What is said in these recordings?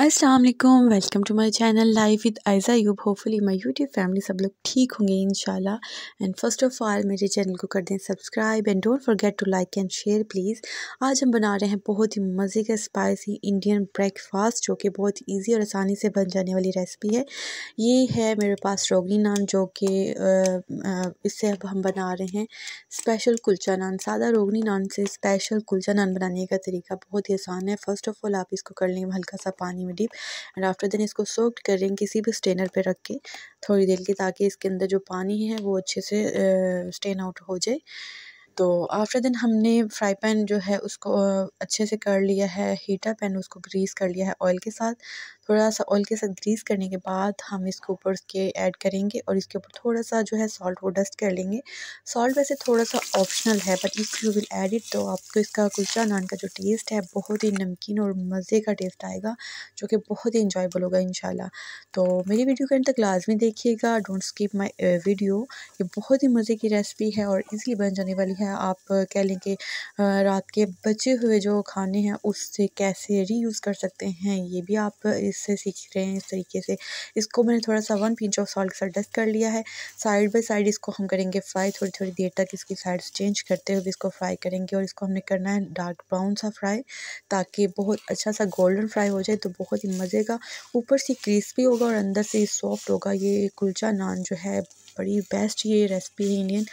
Aslam welcome to my channel life with Aiza यूब hopefully my YouTube family सब लोग ठीक होंगे इन शाला एंड फर्स्ट ऑफ ऑल मेरे चैनल को कर दें subscribe and don't forget to like and share please आज हम बना रहे हैं बहुत ही मज़े का स्पाइसी इंडियन ब्रेकफास्ट जो कि बहुत ईजी और आसानी से बन जाने वाली रेसिपी है ये है मेरे पास रोगनी नान जो कि इससे अब हम बना रहे हैं स्पेशल कुलचा नान सादा रोगनी नान से स्पेशल कुलचा नान बनाने का तरीका बहुत ही आसान है फ़र्स्ट ऑफ़ ऑल आप इसको कर लेंगे हल्का सा पानी में डीप एंड आफ्टर देन इसको सोक करें किसी भी स्टेनर पे रख के थोड़ी देर के ताकि इसके अंदर जो पानी है वो अच्छे से स्टेन आउट हो जाए तो आफ्टर दिन हमने फ्राई पैन जो है उसको अच्छे से कर लिया है हीटर पैन उसको ग्रीस कर लिया है ऑयल के साथ थोड़ा सा ऑयल के साथ ग्रीस करने के बाद हम इसके ऊपर उसके ऐड करेंगे और इसके ऊपर थोड़ा सा जो है सॉल्ट वो डस्ट कर लेंगे सॉल्ट वैसे थोड़ा सा ऑप्शनल है but if you will add it तो आपको इसका कुलचा नान का जो टेस्ट है बहुत ही नमकीन और मज़े का टेस्ट आएगा जो कि बहुत ही इंजॉयबल होगा इन तो मेरी वीडियो के अंत तक लाजमी देखिएगा डोंट स्कीप माई वीडियो ये बहुत ही मज़े की रेसिपी है और इजली बन जाने वाली है हैं आप कह लें कि रात के बचे हुए जो खाने हैं उससे कैसे रीयूज़ कर सकते हैं ये भी आप इससे सीख रहे हैं इस तरीके से इसको मैंने थोड़ा सा वन पिंच ऑफ सॉल्ट के साथ डस्ट कर लिया है साइड बाई साइड इसको हम करेंगे फ्राई थोड़ी थोड़ी देर तक इसकी साइड्स चेंज करते हुए इसको फ्राई करेंगे और इसको हमने करना है डार्क ब्राउन सा फ्राई ताकि बहुत अच्छा सा गोल्डन फ्राई हो जाए तो बहुत ही मज़े का ऊपर से क्रिस्पी होगा और अंदर से सॉफ्ट होगा ये कुलचा नान जो है बड़ी बेस्ट ये रेसिपी है इंडियन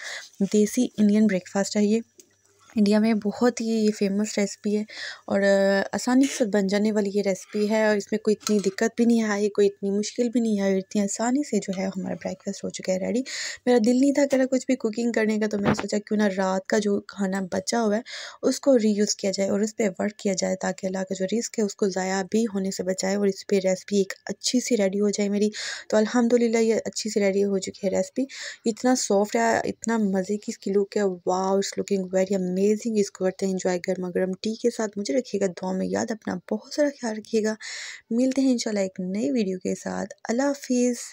देसी इंडियन ब्रेकफास्ट है ये इंडिया में बहुत ही ये फेमस रेसिपी है और आसानी से बन जाने वाली ये रेसिपी है और इसमें कोई इतनी दिक्कत भी नहीं आई कोई इतनी मुश्किल भी नहीं आई इतनी आसानी से जो है हमारा ब्रेकफास्ट हो चुका है रेडी मेरा दिल नहीं था अगर कुछ भी कुकिंग करने का तो मैंने सोचा क्यों ना रात का जो खाना बचा हुआ है उसको रीयूज़ किया जाए और उस पर वर्क किया जाए ताकि अल्लाह का जो रिस्क है उसको ज़ाया भी होने से बचाए और इस पर रेसिपी एक अच्छी सी रेडी हो जाए मेरी तो अलहमदिल्ला ये अच्छी सी रेडी हो चुकी है रेसिपी इतना सॉफ्ट है इतना मज़े की इसकी लुक है वाह it's looking very amazing amazing इसको करते हैं इंजॉय गर्मा गर्म टी के साथ मुझे रखिएगा दुआ में याद अपना बहुत सारा ख्याल रखिएगा मिलते हैं इंशाल्लाह एक नई वीडियो के साथ अल्लाह हाफिज़